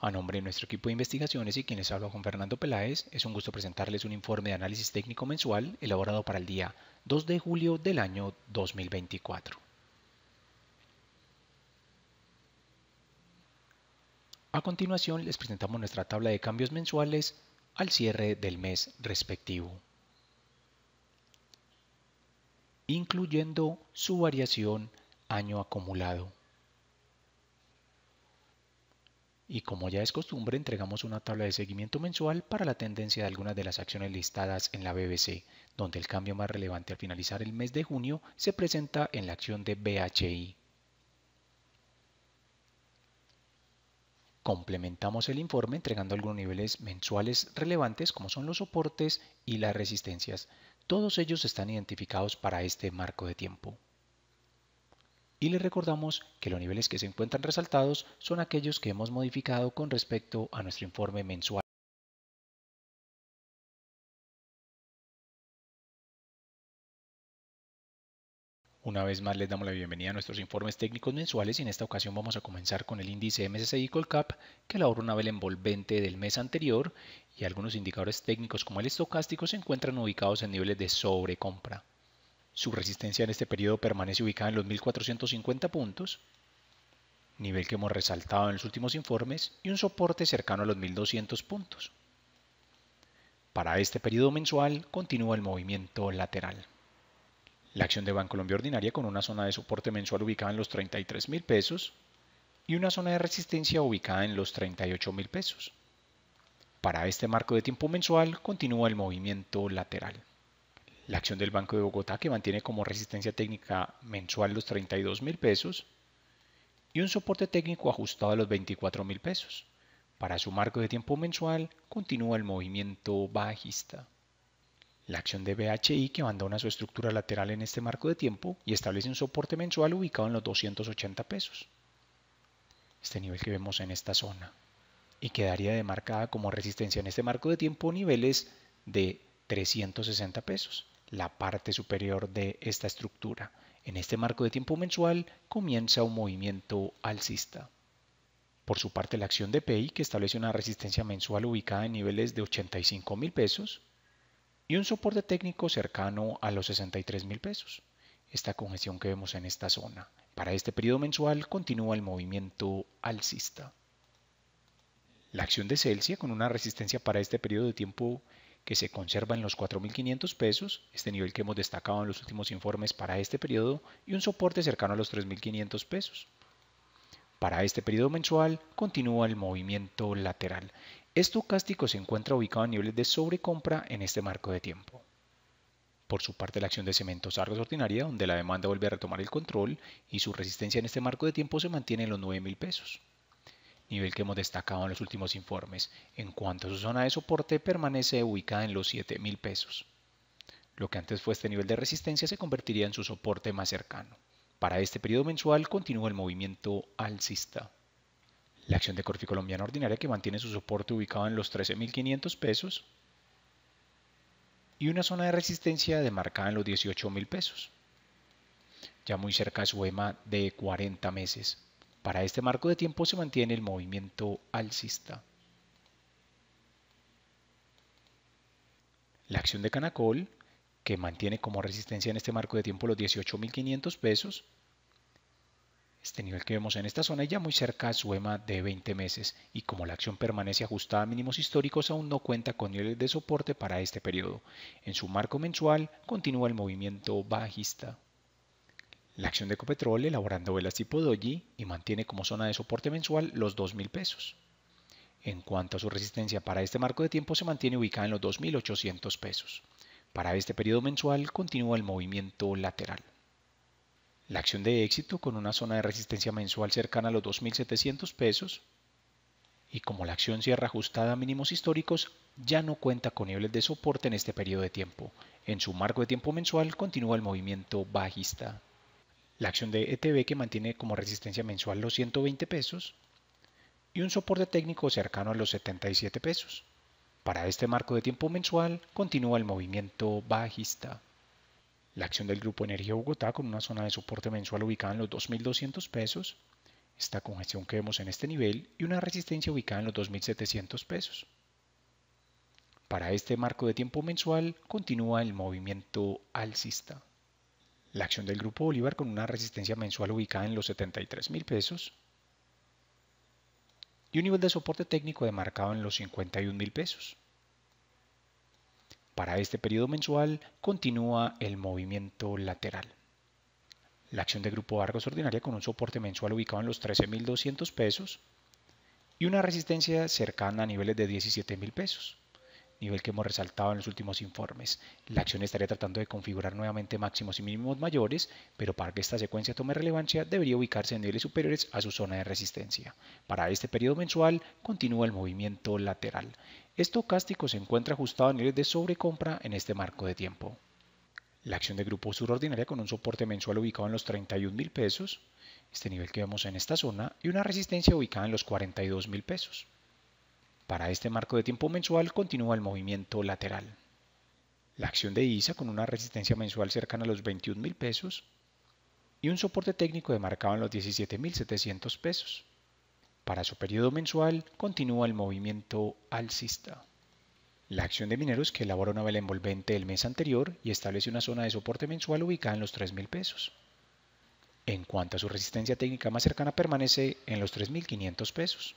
A nombre de nuestro equipo de investigaciones y quienes hablan con Fernando Peláez, es un gusto presentarles un informe de análisis técnico mensual elaborado para el día 2 de julio del año 2024. A continuación les presentamos nuestra tabla de cambios mensuales al cierre del mes respectivo, incluyendo su variación año acumulado. y como ya es costumbre entregamos una tabla de seguimiento mensual para la tendencia de algunas de las acciones listadas en la BBC, donde el cambio más relevante al finalizar el mes de junio se presenta en la acción de BHI. Complementamos el informe entregando algunos niveles mensuales relevantes como son los soportes y las resistencias. Todos ellos están identificados para este marco de tiempo y les recordamos que los niveles que se encuentran resaltados son aquellos que hemos modificado con respecto a nuestro informe mensual. Una vez más les damos la bienvenida a nuestros informes técnicos mensuales y en esta ocasión vamos a comenzar con el índice MSCI Colcap que elaboró una vela envolvente del mes anterior y algunos indicadores técnicos como el estocástico se encuentran ubicados en niveles de sobrecompra. Su resistencia en este periodo permanece ubicada en los 1450 puntos, nivel que hemos resaltado en los últimos informes, y un soporte cercano a los 1200 puntos. Para este periodo mensual continúa el movimiento lateral. La acción de Bancolombia Ordinaria con una zona de soporte mensual ubicada en los 33 mil pesos y una zona de resistencia ubicada en los 38 mil pesos. Para este marco de tiempo mensual continúa el movimiento lateral la acción del Banco de Bogotá que mantiene como resistencia técnica mensual los 32 mil pesos y un soporte técnico ajustado a los 24 mil pesos. Para su marco de tiempo mensual continúa el movimiento bajista. La acción de BHI que abandona su estructura lateral en este marco de tiempo y establece un soporte mensual ubicado en los 280 pesos. Este nivel que vemos en esta zona. Y quedaría demarcada como resistencia en este marco de tiempo niveles de 360 pesos la parte superior de esta estructura. En este marco de tiempo mensual comienza un movimiento alcista. Por su parte, la acción de PI, que establece una resistencia mensual ubicada en niveles de 85 mil pesos y un soporte técnico cercano a los 63 mil pesos. Esta congestión que vemos en esta zona. Para este periodo mensual continúa el movimiento alcista. La acción de Celsia, con una resistencia para este periodo de tiempo que se conserva en los 4.500 pesos, este nivel que hemos destacado en los últimos informes para este periodo, y un soporte cercano a los 3.500 pesos. Para este periodo mensual continúa el movimiento lateral. Estocástico se encuentra ubicado en niveles de sobrecompra en este marco de tiempo. Por su parte, la acción de cementos argos ordinaria, donde la demanda vuelve a retomar el control y su resistencia en este marco de tiempo se mantiene en los 9.000 pesos nivel que hemos destacado en los últimos informes. En cuanto a su zona de soporte, permanece ubicada en los $7,000. mil pesos. Lo que antes fue este nivel de resistencia se convertiría en su soporte más cercano. Para este periodo mensual continúa el movimiento alcista. La acción de Corfi Colombiana Ordinaria que mantiene su soporte ubicado en los 13.500 pesos y una zona de resistencia demarcada en los 18.000 pesos, ya muy cerca de su EMA de 40 meses. Para este marco de tiempo se mantiene el movimiento alcista. La acción de Canacol, que mantiene como resistencia en este marco de tiempo los 18.500 pesos, este nivel que vemos en esta zona ya muy cerca a su EMA de 20 meses y como la acción permanece ajustada a mínimos históricos aún no cuenta con niveles de soporte para este periodo. En su marco mensual continúa el movimiento bajista. La acción de Ecopetrol elaborando velas tipo doji y mantiene como zona de soporte mensual los 2.000 pesos. En cuanto a su resistencia para este marco de tiempo se mantiene ubicada en los 2.800 pesos. Para este periodo mensual continúa el movimiento lateral. La acción de éxito con una zona de resistencia mensual cercana a los 2.700 pesos y como la acción cierra ajustada a mínimos históricos, ya no cuenta con niveles de soporte en este periodo de tiempo. En su marco de tiempo mensual continúa el movimiento bajista la acción de ETB que mantiene como resistencia mensual los 120 pesos y un soporte técnico cercano a los 77 pesos. Para este marco de tiempo mensual continúa el movimiento bajista. La acción del Grupo Energía Bogotá con una zona de soporte mensual ubicada en los 2.200 pesos, esta congestión que vemos en este nivel y una resistencia ubicada en los 2.700 pesos. Para este marco de tiempo mensual continúa el movimiento alcista la acción del Grupo Bolívar con una resistencia mensual ubicada en los 73 mil pesos y un nivel de soporte técnico demarcado en los 51 mil pesos. Para este periodo mensual continúa el movimiento lateral. La acción de Grupo Argos ordinaria con un soporte mensual ubicado en los 13.200 pesos y una resistencia cercana a niveles de 17.000 pesos nivel que hemos resaltado en los últimos informes. La acción estaría tratando de configurar nuevamente máximos y mínimos mayores, pero para que esta secuencia tome relevancia debería ubicarse en niveles superiores a su zona de resistencia. Para este periodo mensual continúa el movimiento lateral. Estocástico se encuentra ajustado a niveles de sobrecompra en este marco de tiempo. La acción de grupo surordinaria con un soporte mensual ubicado en los 31 mil pesos, este nivel que vemos en esta zona, y una resistencia ubicada en los 42 mil pesos. Para este marco de tiempo mensual continúa el movimiento lateral. La acción de ISA con una resistencia mensual cercana a los 21 pesos y un soporte técnico demarcado en los 17 pesos. Para su periodo mensual continúa el movimiento alcista. La acción de mineros que elabora una vela envolvente el mes anterior y establece una zona de soporte mensual ubicada en los 3.000 pesos. En cuanto a su resistencia técnica más cercana permanece en los 3.500 pesos.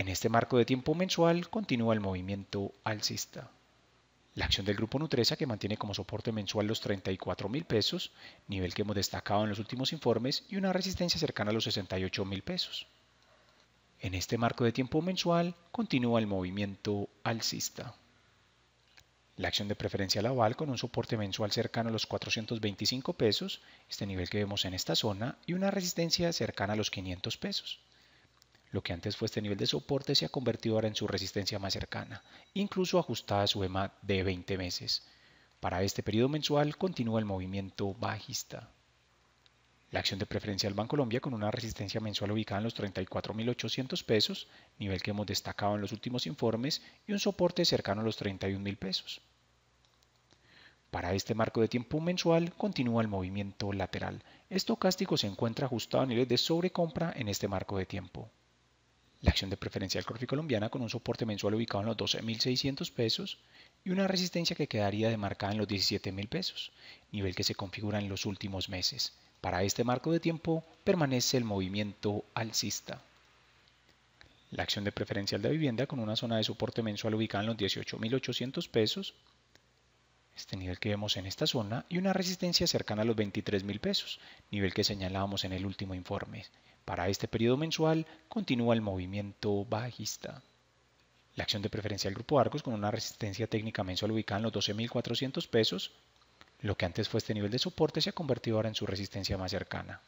En este marco de tiempo mensual continúa el movimiento alcista. La acción del grupo Nutresa, que mantiene como soporte mensual los 34 mil pesos, nivel que hemos destacado en los últimos informes, y una resistencia cercana a los 68 mil pesos. En este marco de tiempo mensual continúa el movimiento alcista. La acción de preferencia laval con un soporte mensual cercano a los 425 pesos, este nivel que vemos en esta zona, y una resistencia cercana a los 500 pesos. Lo que antes fue este nivel de soporte se ha convertido ahora en su resistencia más cercana, incluso ajustada a su EMA de 20 meses. Para este periodo mensual continúa el movimiento bajista. La acción de preferencia del Banco Colombia con una resistencia mensual ubicada en los 34.800 pesos, nivel que hemos destacado en los últimos informes, y un soporte cercano a los 31.000 pesos. Para este marco de tiempo mensual continúa el movimiento lateral. Estocástico se encuentra ajustado a niveles de sobrecompra en este marco de tiempo la acción de Preferencia preferencial Corfi colombiana con un soporte mensual ubicado en los 12.600 pesos y una resistencia que quedaría demarcada en los 17.000 pesos, nivel que se configura en los últimos meses. Para este marco de tiempo permanece el movimiento alcista. La acción de preferencial de vivienda con una zona de soporte mensual ubicada en los 18.800 pesos, este nivel que vemos en esta zona, y una resistencia cercana a los 23.000 pesos, nivel que señalábamos en el último informe. Para este periodo mensual continúa el movimiento bajista. La acción de preferencia del grupo Argos con una resistencia técnica mensual ubicada en los 12.400 pesos, lo que antes fue este nivel de soporte se ha convertido ahora en su resistencia más cercana.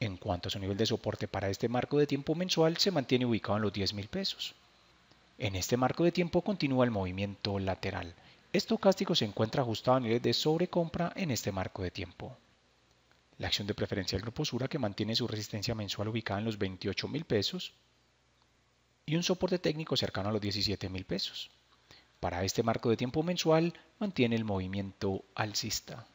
En cuanto a su nivel de soporte para este marco de tiempo mensual se mantiene ubicado en los 10.000 pesos. En este marco de tiempo continúa el movimiento lateral. Estocástico se encuentra ajustado a niveles de sobrecompra en este marco de tiempo la acción de preferencia del grupo Sura que mantiene su resistencia mensual ubicada en los 28 mil pesos y un soporte técnico cercano a los 17 mil pesos. Para este marco de tiempo mensual mantiene el movimiento alcista.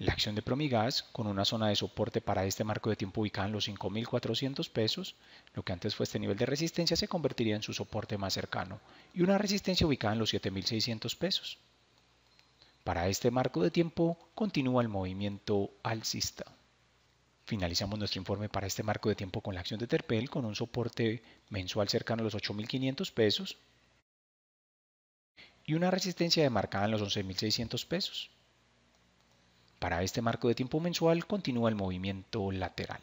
La acción de Promigas, con una zona de soporte para este marco de tiempo ubicada en los 5.400 pesos, lo que antes fue este nivel de resistencia se convertiría en su soporte más cercano, y una resistencia ubicada en los 7.600 pesos. Para este marco de tiempo continúa el movimiento alcista. Finalizamos nuestro informe para este marco de tiempo con la acción de Terpel con un soporte mensual cercano a los 8.500 pesos y una resistencia demarcada en los 11.600 pesos. Para este marco de tiempo mensual continúa el movimiento lateral.